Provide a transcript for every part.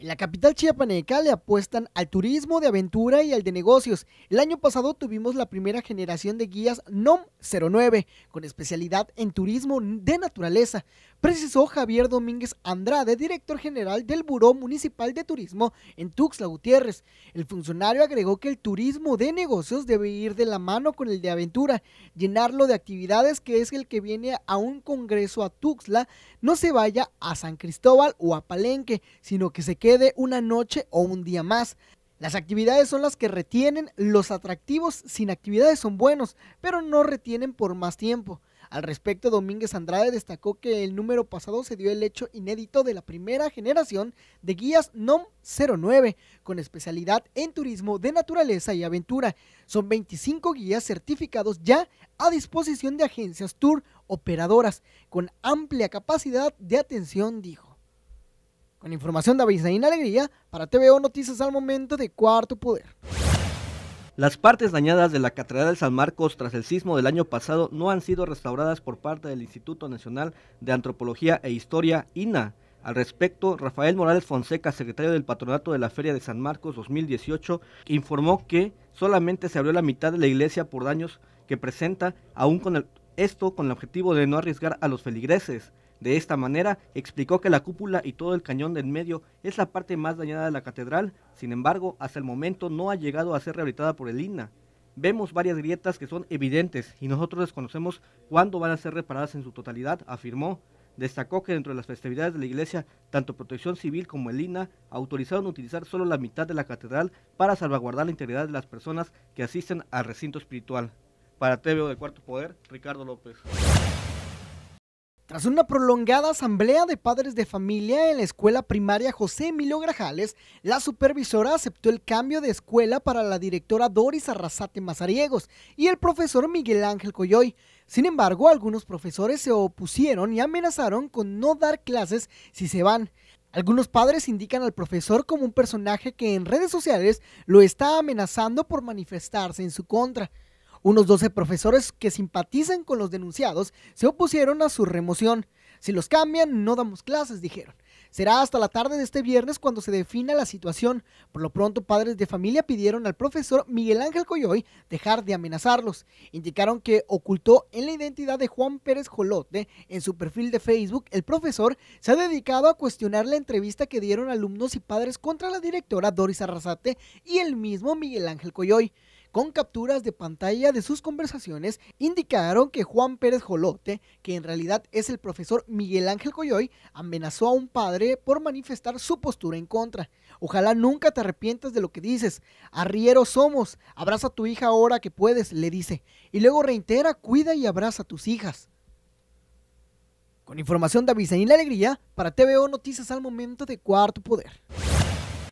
En la capital chiapaneca le apuestan al turismo de aventura y al de negocios. El año pasado tuvimos la primera generación de guías NOM 09, con especialidad en turismo de naturaleza, precisó Javier Domínguez Andrade, director general del Buró Municipal de Turismo en Tuxtla Gutiérrez. El funcionario agregó que el turismo de negocios debe ir de la mano con el de aventura, llenarlo de actividades que es el que viene a un congreso a Tuxtla, no se vaya a San Cristóbal o a Palenque, sino que se quede quede una noche o un día más. Las actividades son las que retienen, los atractivos sin actividades son buenos, pero no retienen por más tiempo. Al respecto, Domínguez Andrade destacó que el número pasado se dio el hecho inédito de la primera generación de guías NOM 09, con especialidad en turismo de naturaleza y aventura. Son 25 guías certificados ya a disposición de agencias tour operadoras, con amplia capacidad de atención, dijo. Con información de Avisaín Alegría, para TVO Noticias al momento de Cuarto Poder. Las partes dañadas de la Catedral de San Marcos tras el sismo del año pasado no han sido restauradas por parte del Instituto Nacional de Antropología e Historia, INA. Al respecto, Rafael Morales Fonseca, secretario del patronato de la Feria de San Marcos 2018, informó que solamente se abrió la mitad de la iglesia por daños que presenta, aún con esto con el objetivo de no arriesgar a los feligreses. De esta manera, explicó que la cúpula y todo el cañón del medio es la parte más dañada de la catedral, sin embargo, hasta el momento no ha llegado a ser rehabilitada por el INA. Vemos varias grietas que son evidentes y nosotros desconocemos cuándo van a ser reparadas en su totalidad, afirmó. Destacó que dentro de las festividades de la iglesia, tanto Protección Civil como el INA autorizaron utilizar solo la mitad de la catedral para salvaguardar la integridad de las personas que asisten al recinto espiritual. Para TVO de Cuarto Poder, Ricardo López. Tras una prolongada asamblea de padres de familia en la escuela primaria José Emilio Grajales, la supervisora aceptó el cambio de escuela para la directora Doris Arrasate Mazariegos y el profesor Miguel Ángel Coyoy. Sin embargo, algunos profesores se opusieron y amenazaron con no dar clases si se van. Algunos padres indican al profesor como un personaje que en redes sociales lo está amenazando por manifestarse en su contra. Unos 12 profesores que simpatizan con los denunciados se opusieron a su remoción. Si los cambian, no damos clases, dijeron. Será hasta la tarde de este viernes cuando se defina la situación. Por lo pronto, padres de familia pidieron al profesor Miguel Ángel Coyoy dejar de amenazarlos. Indicaron que ocultó en la identidad de Juan Pérez Jolote en su perfil de Facebook. El profesor se ha dedicado a cuestionar la entrevista que dieron alumnos y padres contra la directora Doris Arrasate y el mismo Miguel Ángel Coyoy con capturas de pantalla de sus conversaciones, indicaron que Juan Pérez Jolote, que en realidad es el profesor Miguel Ángel Coyoy, amenazó a un padre por manifestar su postura en contra. Ojalá nunca te arrepientas de lo que dices. Arrieros somos. Abraza a tu hija ahora que puedes, le dice. Y luego reitera, cuida y abraza a tus hijas. Con información de y La Alegría, para TVO Noticias al momento de Cuarto Poder.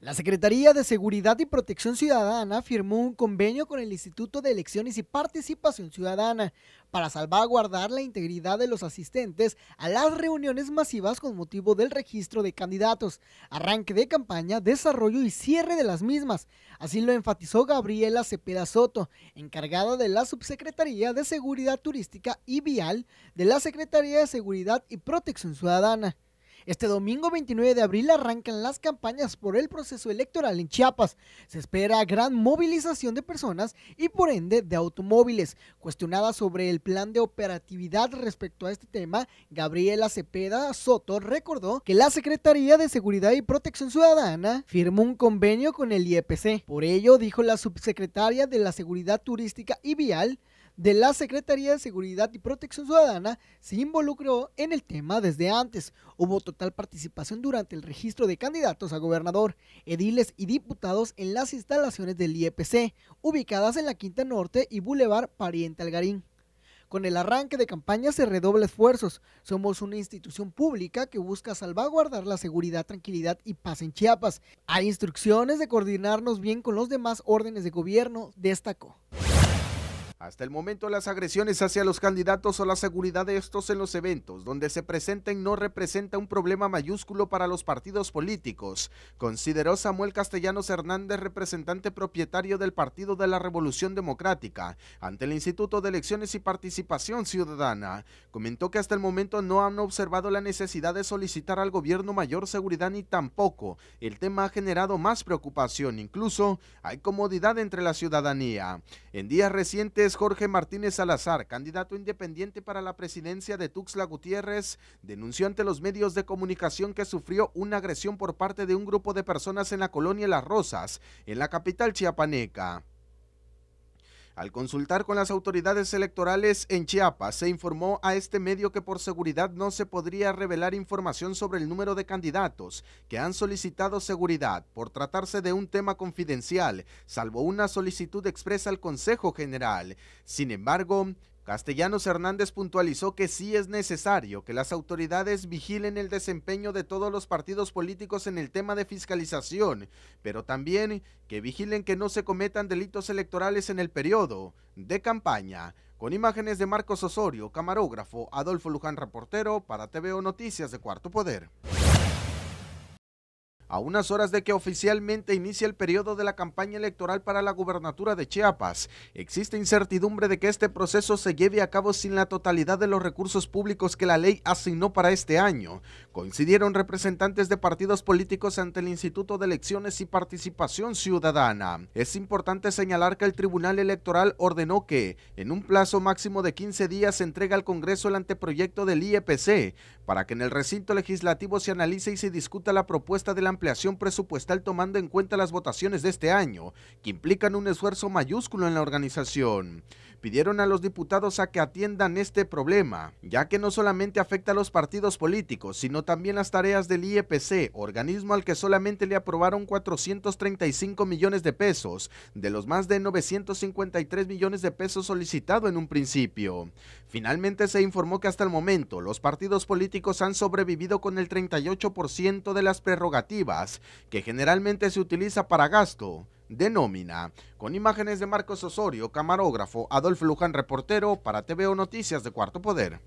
La Secretaría de Seguridad y Protección Ciudadana firmó un convenio con el Instituto de Elecciones y Participación Ciudadana para salvaguardar la integridad de los asistentes a las reuniones masivas con motivo del registro de candidatos, arranque de campaña, desarrollo y cierre de las mismas. Así lo enfatizó Gabriela Cepeda Soto, encargada de la Subsecretaría de Seguridad Turística y Vial de la Secretaría de Seguridad y Protección Ciudadana. Este domingo 29 de abril arrancan las campañas por el proceso electoral en Chiapas. Se espera gran movilización de personas y por ende de automóviles. Cuestionada sobre el plan de operatividad respecto a este tema, Gabriela Cepeda Soto recordó que la Secretaría de Seguridad y Protección Ciudadana firmó un convenio con el IEPC. Por ello, dijo la subsecretaria de la Seguridad Turística y Vial, de la Secretaría de Seguridad y Protección Ciudadana se involucró en el tema desde antes. Hubo total participación durante el registro de candidatos a gobernador, ediles y diputados en las instalaciones del IEPC, ubicadas en la Quinta Norte y Boulevard Pariente Algarín. Con el arranque de campaña se redobla esfuerzos. Somos una institución pública que busca salvaguardar la seguridad, tranquilidad y paz en Chiapas. Hay instrucciones de coordinarnos bien con los demás órdenes de gobierno, destacó. Hasta el momento las agresiones hacia los candidatos o la seguridad de estos en los eventos donde se presenten no representa un problema mayúsculo para los partidos políticos, consideró Samuel Castellanos Hernández, representante propietario del Partido de la Revolución Democrática, ante el Instituto de Elecciones y Participación Ciudadana. Comentó que hasta el momento no han observado la necesidad de solicitar al gobierno mayor seguridad ni tampoco. El tema ha generado más preocupación, incluso hay comodidad entre la ciudadanía. En días recientes Jorge Martínez Salazar, candidato independiente para la presidencia de Tuxla Gutiérrez, denunció ante los medios de comunicación que sufrió una agresión por parte de un grupo de personas en la colonia Las Rosas, en la capital chiapaneca. Al consultar con las autoridades electorales en Chiapas, se informó a este medio que por seguridad no se podría revelar información sobre el número de candidatos que han solicitado seguridad por tratarse de un tema confidencial, salvo una solicitud expresa al Consejo General. Sin embargo, Castellanos Hernández puntualizó que sí es necesario que las autoridades vigilen el desempeño de todos los partidos políticos en el tema de fiscalización, pero también que vigilen que no se cometan delitos electorales en el periodo de campaña. Con imágenes de Marcos Osorio, camarógrafo, Adolfo Luján, reportero, para TVO Noticias de Cuarto Poder a unas horas de que oficialmente inicie el periodo de la campaña electoral para la gubernatura de Chiapas, existe incertidumbre de que este proceso se lleve a cabo sin la totalidad de los recursos públicos que la ley asignó para este año. Coincidieron representantes de partidos políticos ante el Instituto de Elecciones y Participación Ciudadana. Es importante señalar que el Tribunal Electoral ordenó que, en un plazo máximo de 15 días, se entregue al Congreso el anteproyecto del IEPC para que en el recinto legislativo se analice y se discuta la propuesta de la ampliación presupuestal tomando en cuenta las votaciones de este año, que implican un esfuerzo mayúsculo en la organización. Pidieron a los diputados a que atiendan este problema, ya que no solamente afecta a los partidos políticos, sino también las tareas del IEPC, organismo al que solamente le aprobaron 435 millones de pesos, de los más de 953 millones de pesos solicitado en un principio. Finalmente se informó que hasta el momento los partidos políticos han sobrevivido con el 38% de las prerrogativas que generalmente se utiliza para gasto de nómina, con imágenes de Marcos Osorio, camarógrafo, Adolfo Luján, reportero, para TVO Noticias de Cuarto Poder.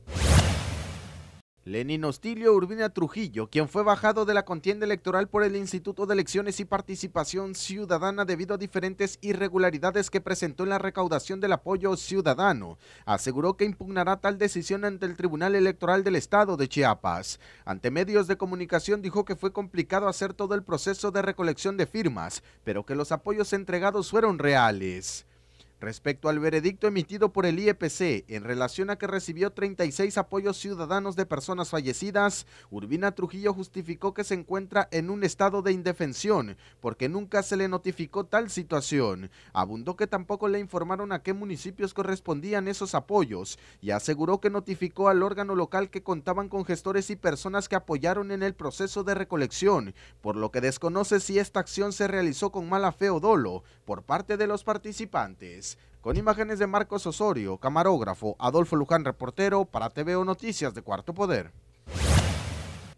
Lenin Hostilio Urbina Trujillo, quien fue bajado de la contienda electoral por el Instituto de Elecciones y Participación Ciudadana debido a diferentes irregularidades que presentó en la recaudación del apoyo ciudadano, aseguró que impugnará tal decisión ante el Tribunal Electoral del Estado de Chiapas. Ante medios de comunicación dijo que fue complicado hacer todo el proceso de recolección de firmas, pero que los apoyos entregados fueron reales. Respecto al veredicto emitido por el IEPC en relación a que recibió 36 apoyos ciudadanos de personas fallecidas, Urbina Trujillo justificó que se encuentra en un estado de indefensión porque nunca se le notificó tal situación. Abundó que tampoco le informaron a qué municipios correspondían esos apoyos y aseguró que notificó al órgano local que contaban con gestores y personas que apoyaron en el proceso de recolección, por lo que desconoce si esta acción se realizó con mala fe o dolo por parte de los participantes. Con imágenes de Marcos Osorio, camarógrafo, Adolfo Luján, reportero, para TVO Noticias de Cuarto Poder.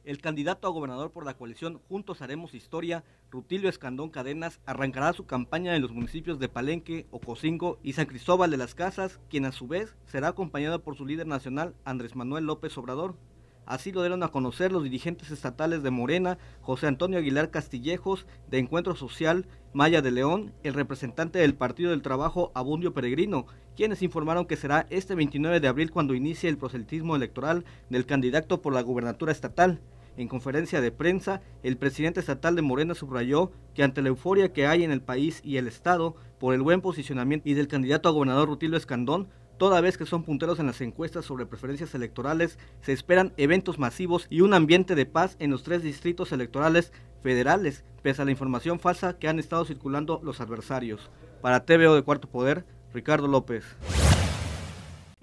El candidato a gobernador por la coalición Juntos Haremos Historia, Rutilio Escandón Cadenas, arrancará su campaña en los municipios de Palenque, Ocosingo y San Cristóbal de las Casas, quien a su vez será acompañado por su líder nacional, Andrés Manuel López Obrador. Así lo dieron a conocer los dirigentes estatales de Morena, José Antonio Aguilar Castillejos, de Encuentro Social Maya de León, el representante del Partido del Trabajo Abundio Peregrino, quienes informaron que será este 29 de abril cuando inicie el proselitismo electoral del candidato por la gubernatura estatal. En conferencia de prensa, el presidente estatal de Morena subrayó que ante la euforia que hay en el país y el Estado por el buen posicionamiento y del candidato a gobernador Rutilio Escandón, toda vez que son punteros en las encuestas sobre preferencias electorales, se esperan eventos masivos y un ambiente de paz en los tres distritos electorales federales, pese a la información falsa que han estado circulando los adversarios. Para TVO de Cuarto Poder, Ricardo López.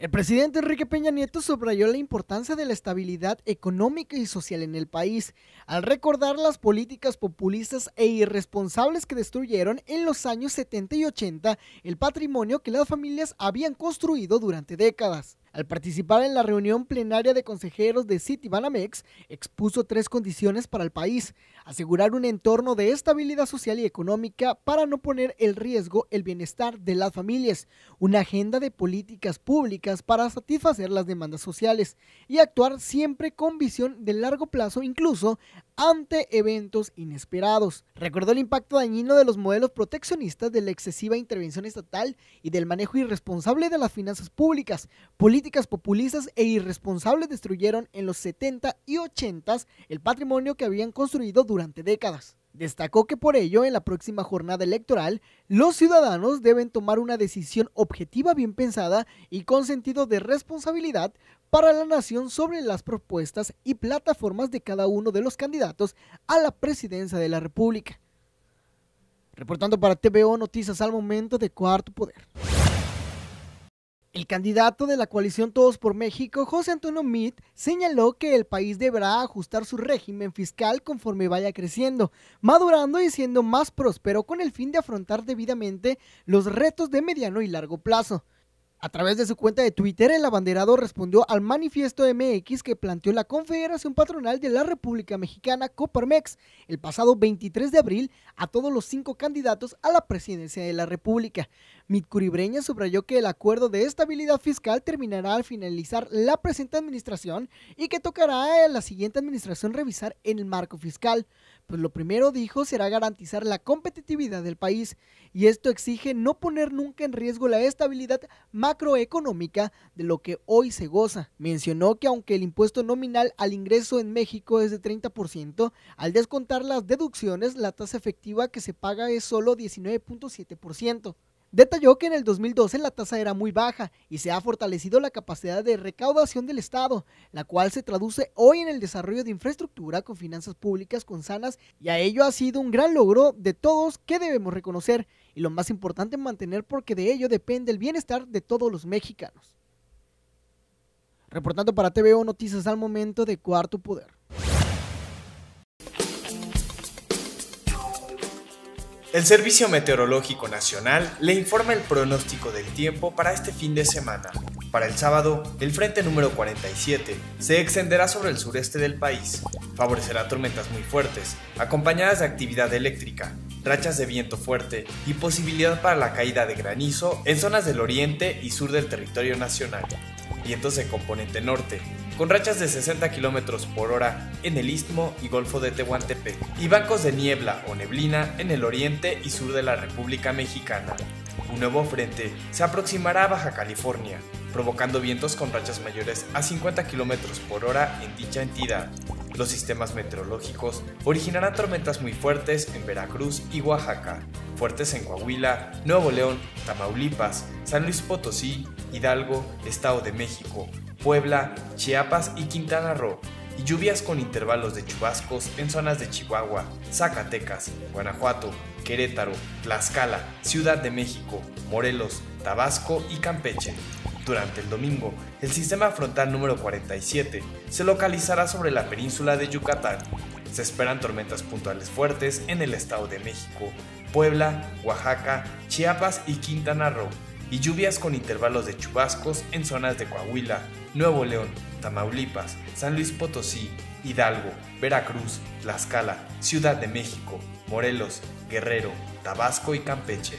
El presidente Enrique Peña Nieto subrayó la importancia de la estabilidad económica y social en el país, al recordar las políticas populistas e irresponsables que destruyeron en los años 70 y 80 el patrimonio que las familias habían construido durante décadas. Al participar en la reunión plenaria de consejeros de Citibanamex, expuso tres condiciones para el país. Asegurar un entorno de estabilidad social y económica para no poner en riesgo el bienestar de las familias, una agenda de políticas públicas para satisfacer las demandas sociales y actuar siempre con visión de largo plazo incluso ante eventos inesperados. Recordó el impacto dañino de los modelos proteccionistas de la excesiva intervención estatal y del manejo irresponsable de las finanzas públicas. Políticas populistas e irresponsables destruyeron en los 70 y 80 el patrimonio que habían construido durante décadas. Destacó que por ello en la próxima jornada electoral los ciudadanos deben tomar una decisión objetiva bien pensada y con sentido de responsabilidad para la nación sobre las propuestas y plataformas de cada uno de los candidatos a la presidencia de la República. Reportando para TVO Noticias al momento de Cuarto Poder. El candidato de la coalición Todos por México, José Antonio Meade, señaló que el país deberá ajustar su régimen fiscal conforme vaya creciendo, madurando y siendo más próspero con el fin de afrontar debidamente los retos de mediano y largo plazo. A través de su cuenta de Twitter, el abanderado respondió al manifiesto MX que planteó la Confederación Patronal de la República Mexicana, Coparmex, el pasado 23 de abril a todos los cinco candidatos a la presidencia de la República. Mitcuribreña subrayó que el acuerdo de estabilidad fiscal terminará al finalizar la presente administración y que tocará a la siguiente administración revisar el marco fiscal pues lo primero dijo será garantizar la competitividad del país y esto exige no poner nunca en riesgo la estabilidad macroeconómica de lo que hoy se goza. Mencionó que aunque el impuesto nominal al ingreso en México es de 30%, al descontar las deducciones la tasa efectiva que se paga es solo 19.7%. Detalló que en el 2012 la tasa era muy baja y se ha fortalecido la capacidad de recaudación del Estado, la cual se traduce hoy en el desarrollo de infraestructura con finanzas públicas con sanas y a ello ha sido un gran logro de todos que debemos reconocer y lo más importante mantener porque de ello depende el bienestar de todos los mexicanos. Reportando para TVO Noticias al momento de Cuarto Poder. El Servicio Meteorológico Nacional le informa el pronóstico del tiempo para este fin de semana. Para el sábado, el frente número 47 se extenderá sobre el sureste del país. Favorecerá tormentas muy fuertes, acompañadas de actividad eléctrica, rachas de viento fuerte y posibilidad para la caída de granizo en zonas del oriente y sur del territorio nacional. Vientos de componente norte, con rachas de 60 km por hora en el istmo y golfo de Tehuantepec, y bancos de niebla o neblina en el oriente y sur de la República Mexicana. Un nuevo frente se aproximará a Baja California, provocando vientos con rachas mayores a 50 km por hora en dicha entidad. Los sistemas meteorológicos originarán tormentas muy fuertes en Veracruz y Oaxaca, fuertes en Coahuila, Nuevo León, Tamaulipas, San Luis Potosí, Hidalgo, Estado de México, Puebla, Chiapas y Quintana Roo, y lluvias con intervalos de chubascos en zonas de Chihuahua, Zacatecas, Guanajuato, Querétaro, Tlaxcala, Ciudad de México, Morelos, Tabasco y Campeche. Durante el domingo, el sistema frontal número 47 se localizará sobre la península de Yucatán. Se esperan tormentas puntuales fuertes en el Estado de México, Puebla, Oaxaca, Chiapas y Quintana Roo, y lluvias con intervalos de chubascos en zonas de Coahuila, Nuevo León, Tamaulipas, San Luis Potosí, Hidalgo, Veracruz, Tlaxcala, Ciudad de México, Morelos, Guerrero, Tabasco y Campeche.